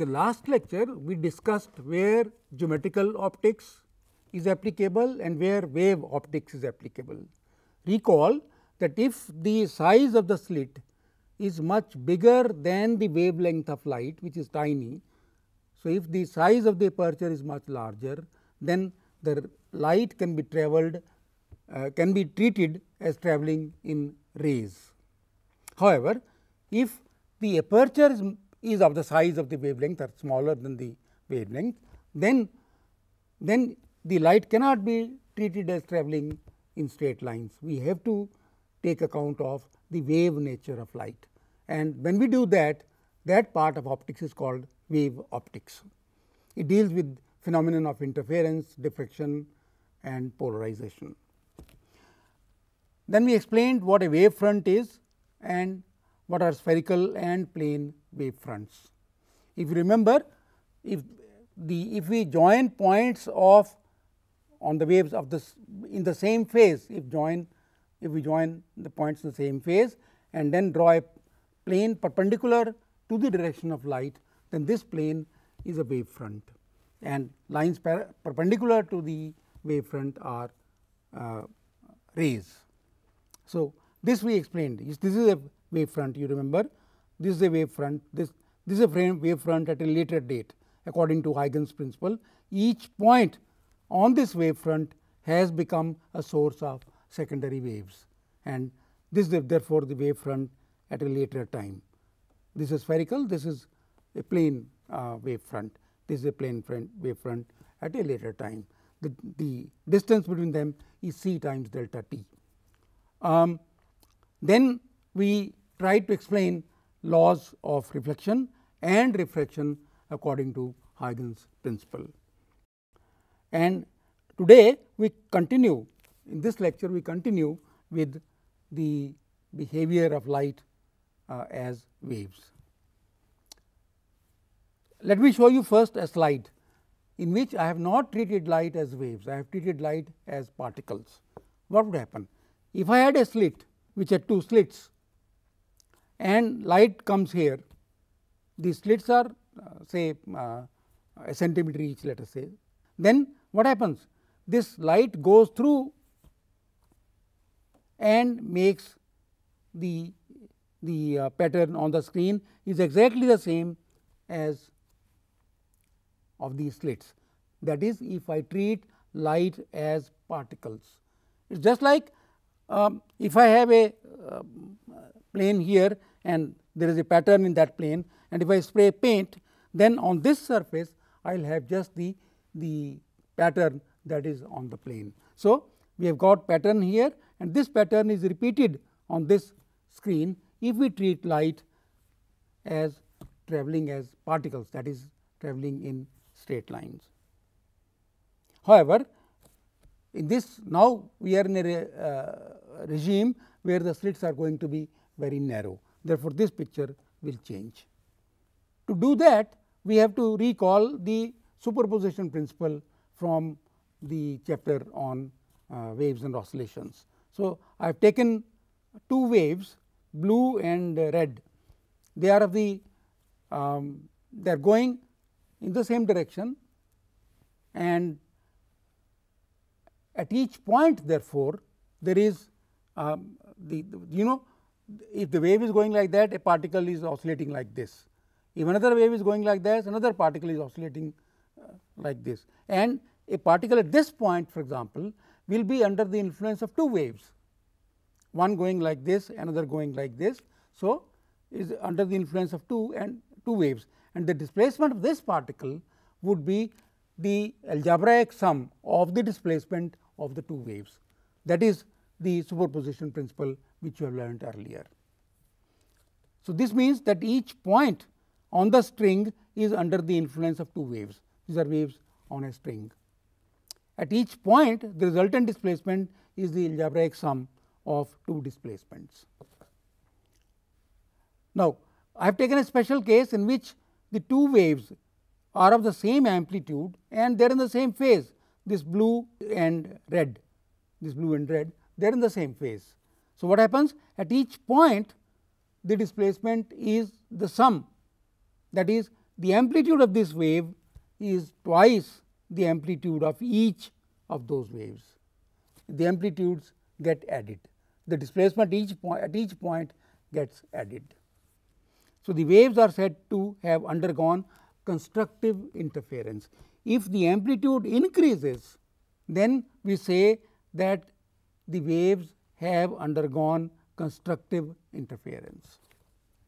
in the last lecture, we discussed where geometrical optics is applicable and where wave optics is applicable. Recall that if the size of the slit is much bigger than the wavelength of light which is tiny. So, if the size of the aperture is much larger then the light can be travelled uh, can be treated as travelling in rays. However, if the aperture is is of the size of the wavelength or smaller than the wavelength, then, then the light cannot be treated as traveling in straight lines. We have to take account of the wave nature of light. And when we do that, that part of optics is called wave optics. It deals with phenomenon of interference, diffraction and polarization. Then we explained what a wave front is and what are spherical and plane wave fronts. If you remember, if the if we join points of on the waves of this in the same phase, if join if we join the points in the same phase and then draw a plane perpendicular to the direction of light, then this plane is a wave front and lines perpendicular to the wave front are uh, rays. So, this we explained this is a wave front you remember this is a wave front, this, this is a frame wave front at a later date according to Huygens principle. Each point on this wave front has become a source of secondary waves and this is therefore the wave front at a later time. This is spherical, this is a plane uh, wave front, this is a plane front wave front at a later time. The, the distance between them is c times delta t. Um, then we try to explain laws of reflection and refraction according to Huygens principle. And today we continue in this lecture we continue with the behavior of light uh, as waves. Let me show you first a slide in which I have not treated light as waves, I have treated light as particles. What would happen? If I had a slit which had two slits and light comes here. The slits are uh, say uh, a centimeter each let us say. Then what happens? This light goes through and makes the, the uh, pattern on the screen is exactly the same as of these slits. That is if I treat light as particles. It is just like um, if I have a uh, plane here and there is a pattern in that plane and if I spray paint then on this surface I will have just the, the pattern that is on the plane. So, we have got pattern here and this pattern is repeated on this screen if we treat light as travelling as particles that is travelling in straight lines. However, in this now we are in a re, uh, regime where the slits are going to be very narrow. Therefore, this picture will change. To do that we have to recall the superposition principle from the chapter on uh, waves and oscillations. So, I have taken two waves blue and red they are of the um, they are going in the same direction and at each point therefore, there is um, the, the, you know if the wave is going like that a particle is oscillating like this. If another wave is going like this another particle is oscillating uh, like this and a particle at this point for example will be under the influence of two waves one going like this another going like this. So, is under the influence of two and two waves and the displacement of this particle would be the algebraic sum of the displacement of the two waves. That is the superposition principle which you have learned earlier. So, this means that each point on the string is under the influence of two waves. These are waves on a string. At each point, the resultant displacement is the algebraic sum of two displacements. Now, I have taken a special case in which the two waves are of the same amplitude and they are in the same phase this blue and red, this blue and red, they are in the same phase. So, what happens at each point the displacement is the sum that is the amplitude of this wave is twice the amplitude of each of those waves. The amplitudes get added, the displacement each at each point gets added. So, the waves are said to have undergone constructive interference. If the amplitude increases, then we say that the waves have undergone constructive interference.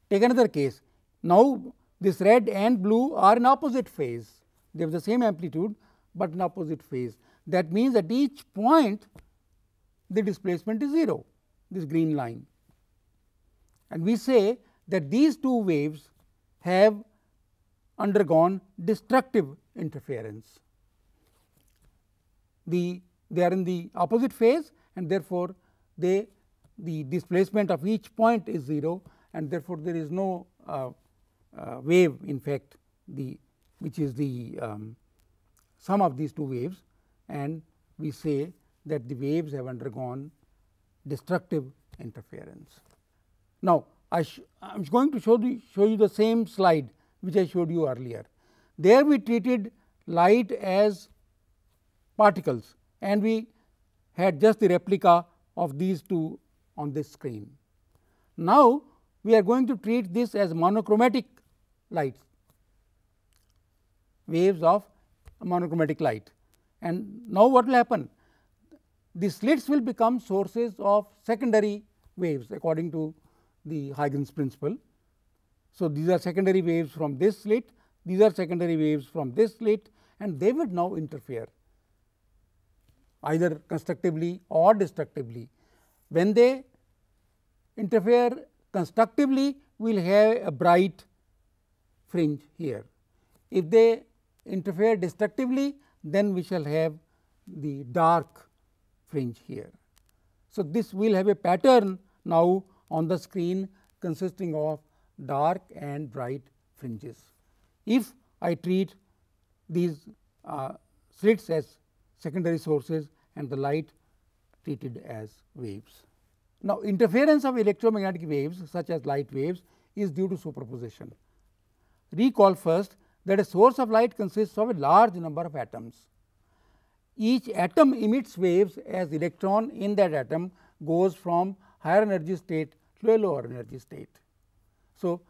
Take another case. Now, this red and blue are in opposite phase. They have the same amplitude, but in opposite phase. That means at each point the displacement is 0, this green line. And we say that these two waves have undergone destructive interference. The, they are in the opposite phase and therefore, they the displacement of each point is 0 and therefore, there is no uh, uh, wave in fact the which is the um, sum of these two waves and we say that the waves have undergone destructive interference. Now, I, am going to show, the, show you the same slide which I showed you earlier. There we treated light as particles and we had just the replica of these two on this screen. Now, we are going to treat this as monochromatic light, waves of monochromatic light. And now, what will happen? The slits will become sources of secondary waves according to the Huygens principle. So, these are secondary waves from this slit these are secondary waves from this slit and they would now interfere either constructively or destructively. When they interfere constructively, we will have a bright fringe here. If they interfere destructively, then we shall have the dark fringe here. So, this will have a pattern now on the screen consisting of dark and bright fringes if I treat these uh, slits as secondary sources and the light treated as waves. Now, interference of electromagnetic waves such as light waves is due to superposition. Recall first that a source of light consists of a large number of atoms. Each atom emits waves as electron in that atom goes from higher energy state to a lower energy state. So,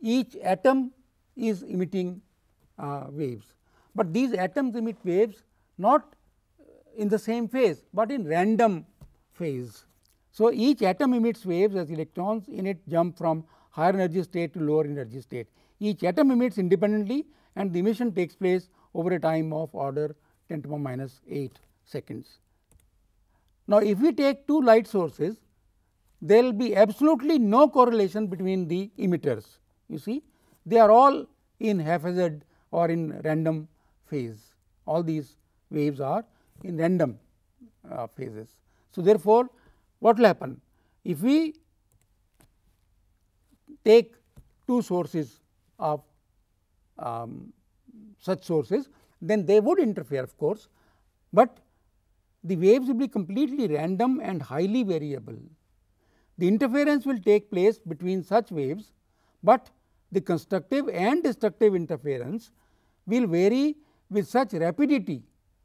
each atom is emitting uh, waves. But these atoms emit waves not in the same phase, but in random phase. So, each atom emits waves as electrons in it jump from higher energy state to lower energy state. Each atom emits independently and the emission takes place over a time of order 10 to the minus 8 seconds. Now, if we take two light sources, there will be absolutely no correlation between the emitters. You see, they are all in haphazard or in random phase. All these waves are in random uh, phases. So, therefore, what will happen? If we take two sources of um, such sources, then they would interfere of course, but the waves will be completely random and highly variable. The interference will take place between such waves, but the constructive and destructive interference will vary with such rapidity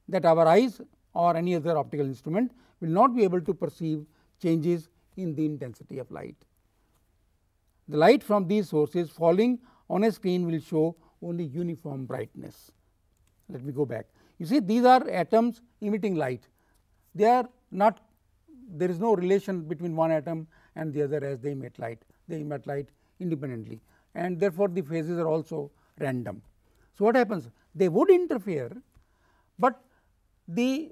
that our eyes or any other optical instrument will not be able to perceive changes in the intensity of light. The light from these sources falling on a screen will show only uniform brightness. Let me go back. You see these are atoms emitting light. They are not there is no relation between one atom and the other as they emit light. They emit light independently and therefore the phases are also random. So, what happens? They would interfere, but the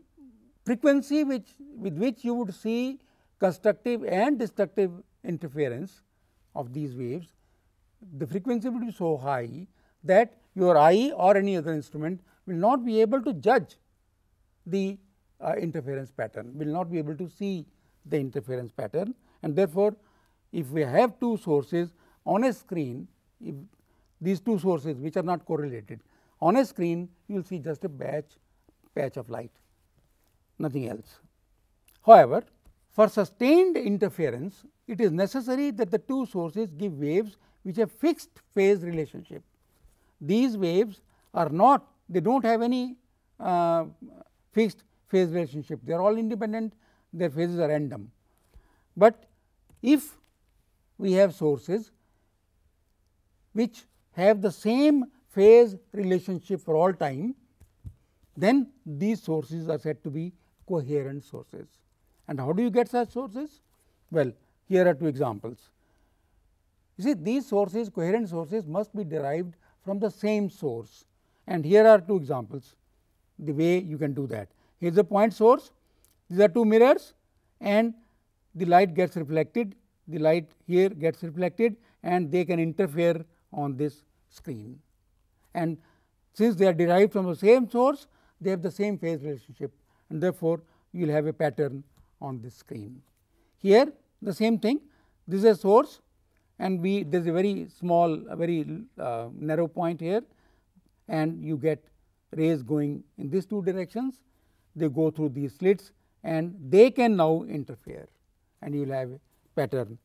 frequency which with which you would see constructive and destructive interference of these waves, the frequency would be so high that your eye or any other instrument will not be able to judge the uh, interference pattern, will not be able to see the interference pattern and therefore, if we have two sources on a screen if these two sources which are not correlated. On a screen you will see just a patch, patch of light, nothing else. However, for sustained interference it is necessary that the two sources give waves which have fixed phase relationship. These waves are not, they do not have any uh, fixed phase relationship, they are all independent, their phases are random. But if we have sources which have the same phase relationship for all time, then these sources are said to be coherent sources. And how do you get such sources? Well, here are two examples. You see these sources, coherent sources must be derived from the same source and here are two examples the way you can do that. Here is a point source, these are two mirrors and the light gets reflected, the light here gets reflected and they can interfere on this screen. And since they are derived from the same source, they have the same phase relationship and therefore, you will have a pattern on this screen. Here the same thing, this is a source and we there is a very small, a very uh, narrow point here and you get rays going in these two directions. They go through these slits and they can now interfere and you will have a pattern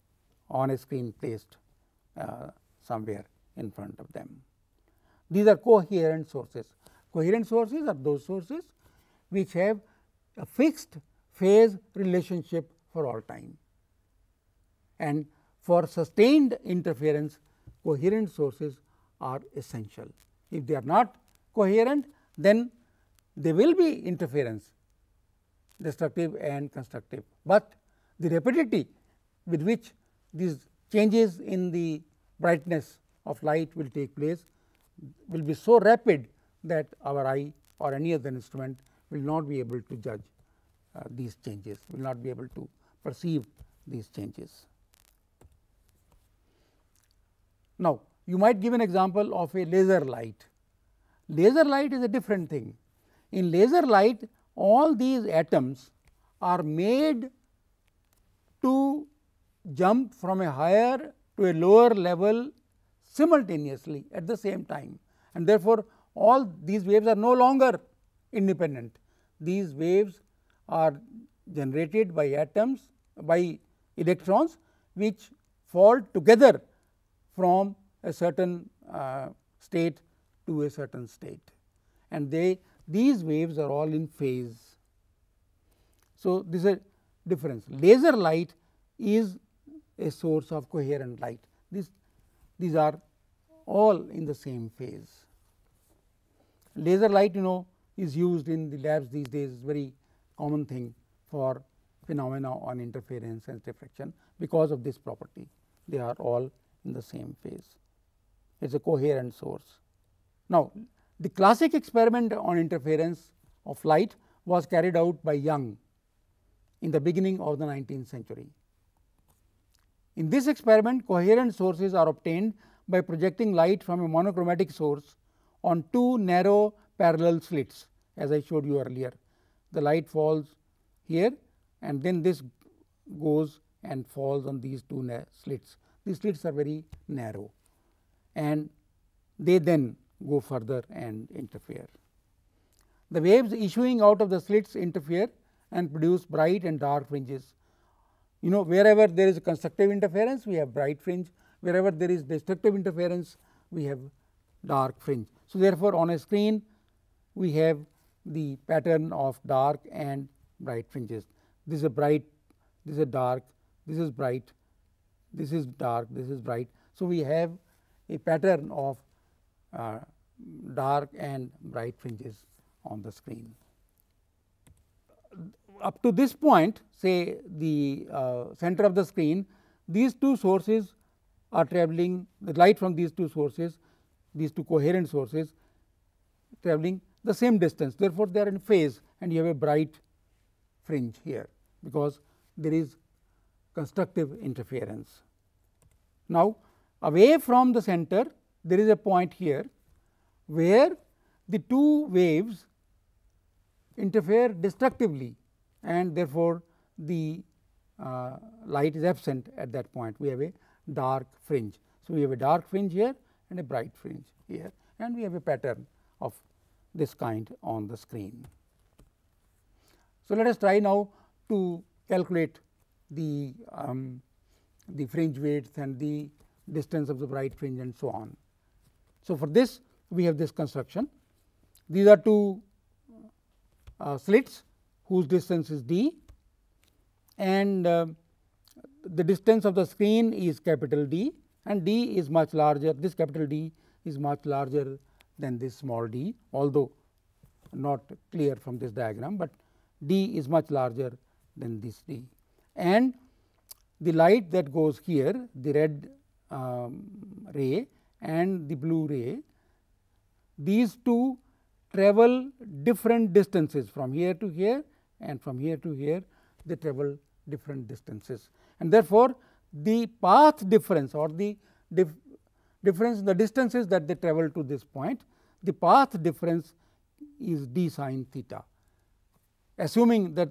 on a screen placed uh, somewhere in front of them. These are coherent sources. Coherent sources are those sources which have a fixed phase relationship for all time. And for sustained interference, coherent sources are essential. If they are not coherent, then there will be interference, destructive and constructive. But the rapidity with which these changes in the brightness of light will take place will be so rapid that our eye or any other instrument will not be able to judge uh, these changes, will not be able to perceive these changes. Now, you might give an example of a laser light. Laser light is a different thing. In laser light, all these atoms are made to jump from a higher to a lower level simultaneously at the same time and therefore, all these waves are no longer independent. These waves are generated by atoms by electrons which fall together from a certain uh, state to a certain state and they these waves are all in phase. So, this is a difference laser light is a source of coherent light this these are all in the same phase. Laser light you know is used in the labs these days is very common thing for phenomena on interference and diffraction because of this property they are all in the same phase. It is a coherent source. Now, the classic experiment on interference of light was carried out by Young in the beginning of the 19th century. In this experiment, coherent sources are obtained by projecting light from a monochromatic source on two narrow parallel slits as I showed you earlier. The light falls here and then this goes and falls on these two slits. These slits are very narrow and they then go further and interfere. The waves issuing out of the slits interfere and produce bright and dark fringes you know wherever there is constructive interference we have bright fringe, wherever there is destructive interference we have dark fringe. So, therefore, on a screen we have the pattern of dark and bright fringes. This is a bright, this is a dark, this is bright, this is dark, this is bright. So, we have a pattern of uh, dark and bright fringes on the screen up to this point say the uh, center of the screen these two sources are traveling the light from these two sources these two coherent sources traveling the same distance therefore, they are in phase and you have a bright fringe here because there is constructive interference. Now, away from the center there is a point here where the two waves interfere destructively and therefore, the uh, light is absent at that point we have a dark fringe. So, we have a dark fringe here and a bright fringe here and we have a pattern of this kind on the screen. So, let us try now to calculate the, um, the fringe width and the distance of the bright fringe and so on. So, for this we have this construction these are two uh, slits whose distance is d and uh, the distance of the screen is capital D and D is much larger this capital D is much larger than this small d although not clear from this diagram, but D is much larger than this D. And the light that goes here the red um, ray and the blue ray these two travel different distances from here to here and from here to here they travel different distances. And therefore, the path difference or the dif difference the distances that they travel to this point the path difference is d sine theta assuming that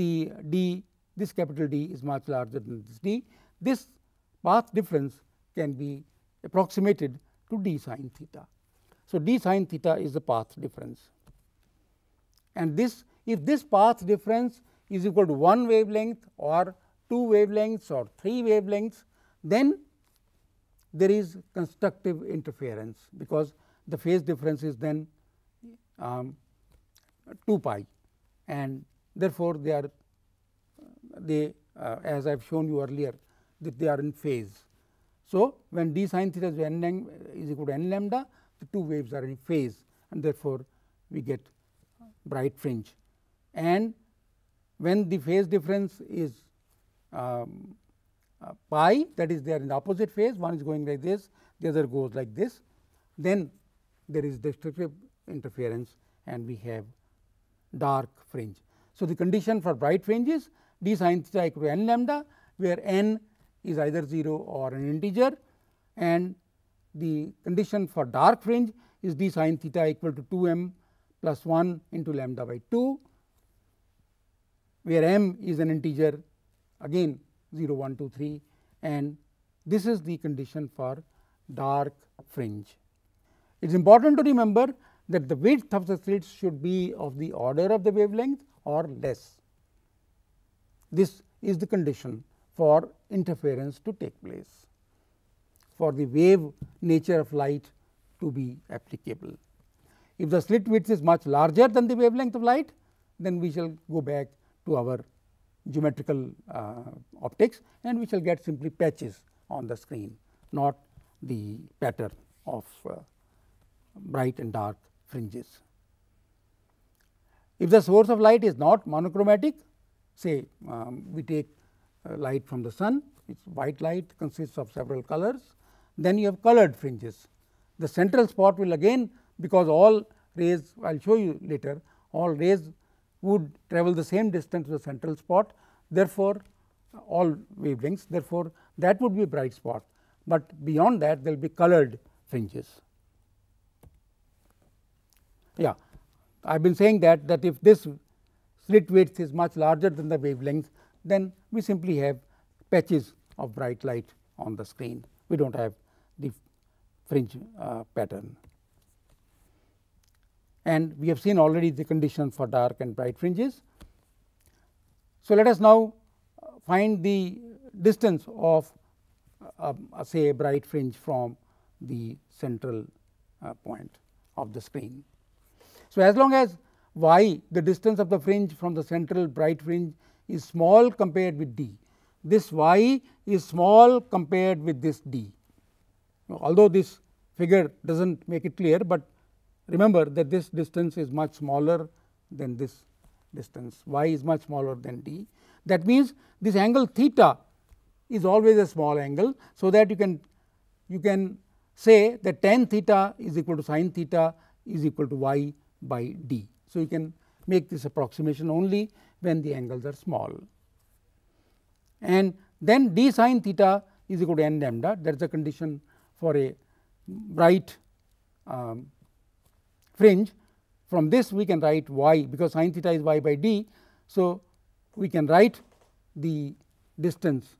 the d this capital D is much larger than this d this path difference can be approximated to d sine theta. So, d sine theta is the path difference and this if this path difference is equal to 1 wavelength or 2 wavelengths or 3 wavelengths then there is constructive interference because the phase difference is then um, 2 pi and therefore, they are they uh, as I have shown you earlier that they are in phase. So, when d sine theta is, n, is equal to n lambda the two waves are in phase and therefore, we get bright fringe. And when the phase difference is um, uh, pi that is they are in the opposite phase one is going like this the other goes like this then there is destructive interference and we have dark fringe. So, the condition for bright fringe is d sin theta equal to n lambda where n is either 0 or an integer and the condition for dark fringe is d sine theta equal to 2 m plus 1 into lambda by 2, where m is an integer again 0, 1, 2, 3 and this is the condition for dark fringe. It is important to remember that the width of the slits should be of the order of the wavelength or less. This is the condition for interference to take place for the wave nature of light to be applicable. If the slit width is much larger than the wavelength of light, then we shall go back to our geometrical uh, optics and we shall get simply patches on the screen, not the pattern of uh, bright and dark fringes. If the source of light is not monochromatic, say um, we take uh, light from the sun, its white light consists of several colors then you have colored fringes. The central spot will again because all rays I will show you later all rays would travel the same distance to the central spot therefore, all wavelengths therefore, that would be a bright spot, but beyond that there will be colored fringes. Yeah, I have been saying that that if this slit width is much larger than the wavelength then we simply have patches of bright light on the screen. We do not have the fringe uh, pattern. And we have seen already the conditions for dark and bright fringes. So, let us now uh, find the distance of uh, um, uh, say a bright fringe from the central uh, point of the screen. So, as long as y the distance of the fringe from the central bright fringe is small compared with d, this y is small compared with this d although this figure does not make it clear, but remember that this distance is much smaller than this distance y is much smaller than d. That means, this angle theta is always a small angle. So, that you can you can say that tan theta is equal to sin theta is equal to y by d. So, you can make this approximation only when the angles are small. And then d sin theta is equal to n lambda that is the condition for a bright um, fringe. From this we can write y because sin theta is y by d. So, we can write the distance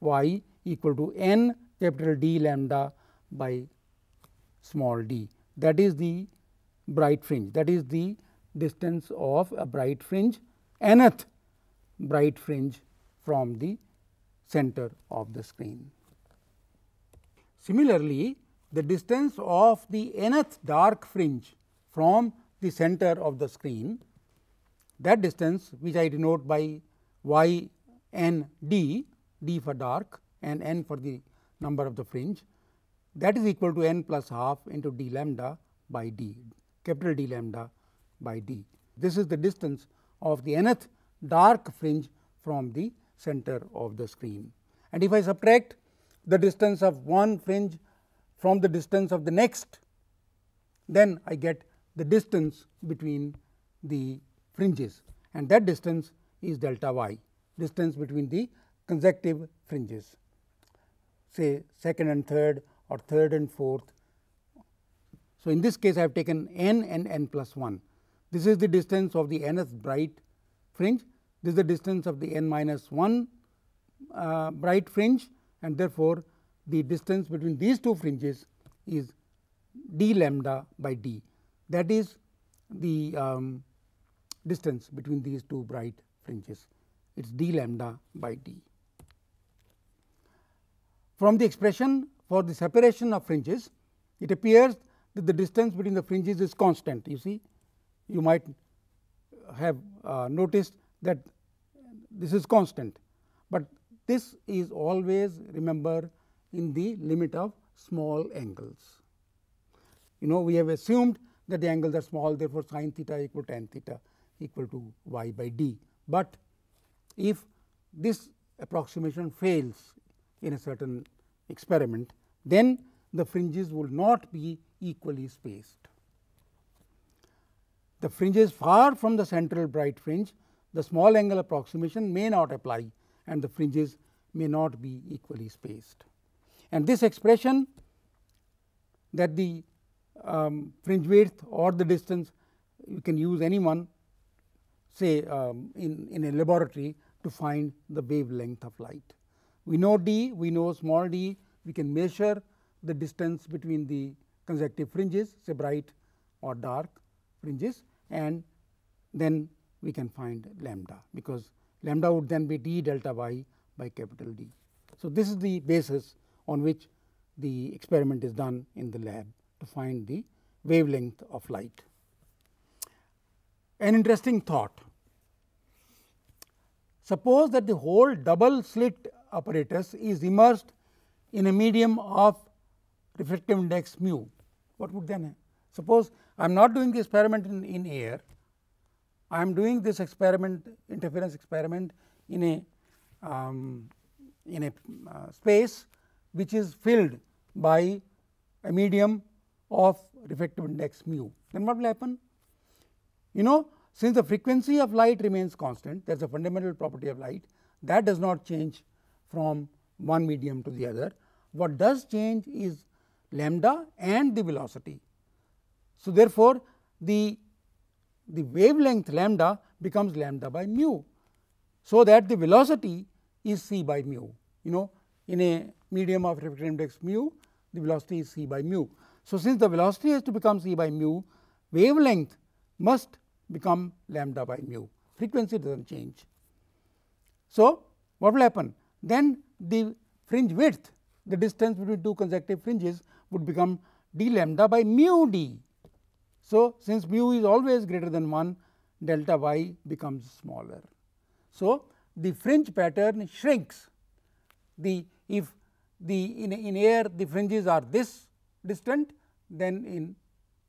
y equal to n capital D lambda by small d that is the bright fringe that is the distance of a bright fringe nth bright fringe from the center of the screen. Similarly, the distance of the nth dark fringe from the center of the screen that distance which I denote by y n d, d for dark and n for the number of the fringe that is equal to n plus half into d lambda by d capital D lambda by d. This is the distance of the nth dark fringe from the center of the screen. And if I subtract the distance of one fringe from the distance of the next, then I get the distance between the fringes and that distance is delta y, distance between the consecutive fringes, say second and third or third and fourth. So, in this case I have taken n and n plus 1. This is the distance of the nth bright fringe, this is the distance of the n minus 1 uh, bright fringe and therefore, the distance between these two fringes is d lambda by d that is the um, distance between these two bright fringes it is d lambda by d. From the expression for the separation of fringes it appears that the distance between the fringes is constant you see you might have uh, noticed that this is constant, but this is always remember in the limit of small angles. You know we have assumed that the angles are small therefore, sin theta equal tan theta equal to y by d. But if this approximation fails in a certain experiment, then the fringes will not be equally spaced. The fringes far from the central bright fringe, the small angle approximation may not apply and the fringes may not be equally spaced. And this expression that the um, fringe width or the distance you can use anyone say um, in, in a laboratory to find the wavelength of light. We know d, we know small d, we can measure the distance between the consecutive fringes say bright or dark fringes and then we can find lambda because lambda would then be d delta y by capital D. So, this is the basis on which the experiment is done in the lab to find the wavelength of light. An interesting thought. Suppose that the whole double slit apparatus is immersed in a medium of refractive index mu, what would then Suppose I am not doing the experiment in, in air, I am doing this experiment interference experiment in a um, in a uh, space which is filled by a medium of refractive index mu. Then what will happen? You know since the frequency of light remains constant that is a fundamental property of light that does not change from one medium to the other. What does change is lambda and the velocity. So, therefore, the the wavelength lambda becomes lambda by mu. So, that the velocity is c by mu you know in a medium of refractive index mu the velocity is c by mu. So, since the velocity has to become c by mu wavelength must become lambda by mu frequency does not change. So, what will happen then the fringe width the distance between two consecutive fringes would become d lambda by mu d so, since mu is always greater than 1 delta y becomes smaller. So, the fringe pattern shrinks the if the in, in air the fringes are this distant then in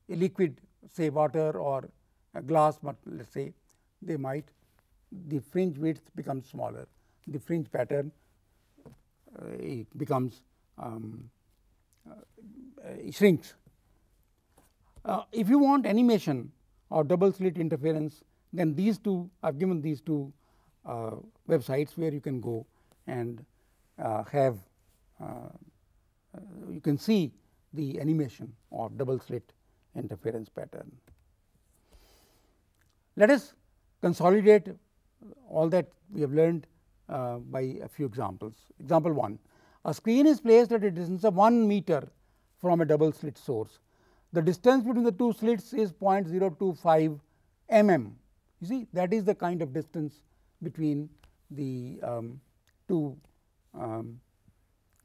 a liquid say water or a glass but let us say they might the fringe width becomes smaller the fringe pattern uh, becomes um, uh, shrinks uh, if you want animation or double slit interference, then these two I've given these two uh, websites where you can go and uh, have uh, uh, you can see the animation of double slit interference pattern. Let us consolidate all that we have learned uh, by a few examples. Example 1, a screen is placed at a distance of 1 meter from a double slit source the distance between the two slits is 0.025 mm. You see that is the kind of distance between the um, two um,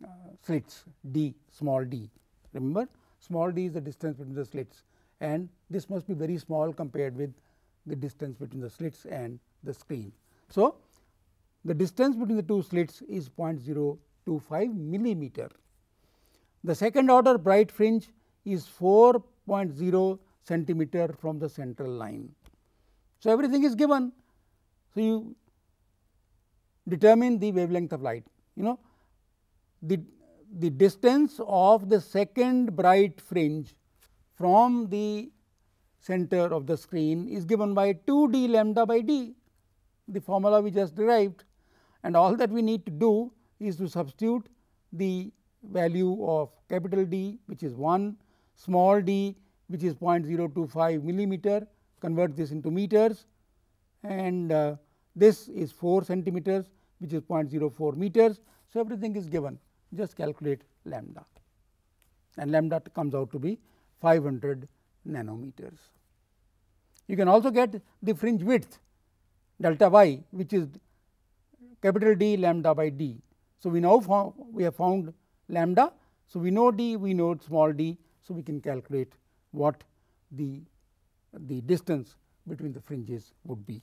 uh, slits d small d. Remember small d is the distance between the slits and this must be very small compared with the distance between the slits and the screen. So, the distance between the two slits is 0.025 millimeter. The second order bright fringe is 4.0 centimeter from the central line. So, everything is given. So, you determine the wavelength of light. You know, the, the distance of the second bright fringe from the center of the screen is given by 2 d lambda by d, the formula we just derived. And all that we need to do is to substitute the value of capital D, which is 1 small d which is 0.025 millimeter convert this into meters and uh, this is 4 centimeters which is 0.04 meters. So, everything is given just calculate lambda and lambda comes out to be 500 nanometers. You can also get the fringe width delta y which is capital D lambda by d. So, we now we have found lambda. So, we know d, we know small d so, we can calculate what the, the distance between the fringes would be.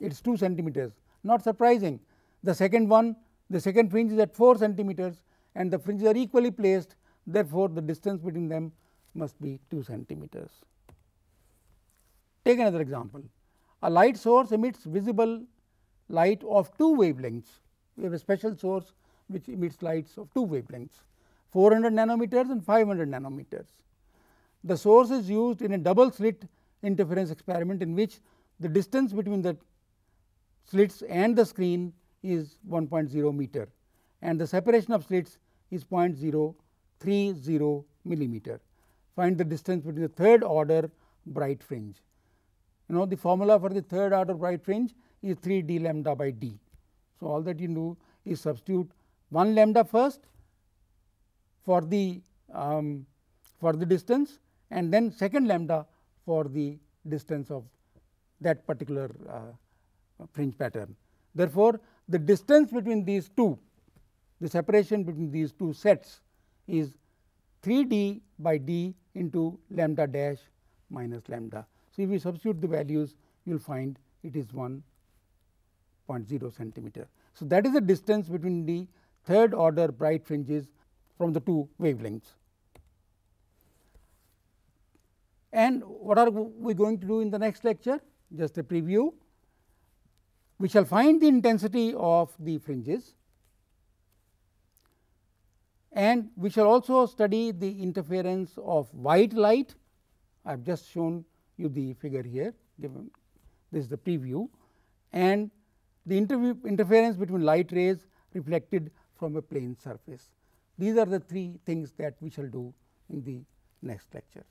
It is 2 centimeters not surprising the second one the second fringe is at 4 centimeters and the fringes are equally placed therefore, the distance between them must be 2 centimeters. Take another example a light source emits visible light of two wavelengths we have a special source which emits lights of two wavelengths. 400 nanometers and 500 nanometers. The source is used in a double slit interference experiment in which the distance between the slits and the screen is 1.0 meter and the separation of slits is 0.030 millimeter. Find the distance between the third order bright fringe. You know the formula for the third order bright fringe is 3 d lambda by d. So, all that you do is substitute 1 lambda first for the um, for the distance and then second lambda for the distance of that particular uh, fringe pattern. Therefore, the distance between these two the separation between these two sets is 3 d by d into lambda dash minus lambda. So, if we substitute the values you will find it is 1.0 centimeter. So, that is the distance between the third order bright fringes from the two wavelengths. And what are we going to do in the next lecture? Just a preview. We shall find the intensity of the fringes and we shall also study the interference of white light. I have just shown you the figure here given this is the preview and the interference between light rays reflected from a plane surface. These are the three things that we shall do in the next lecture.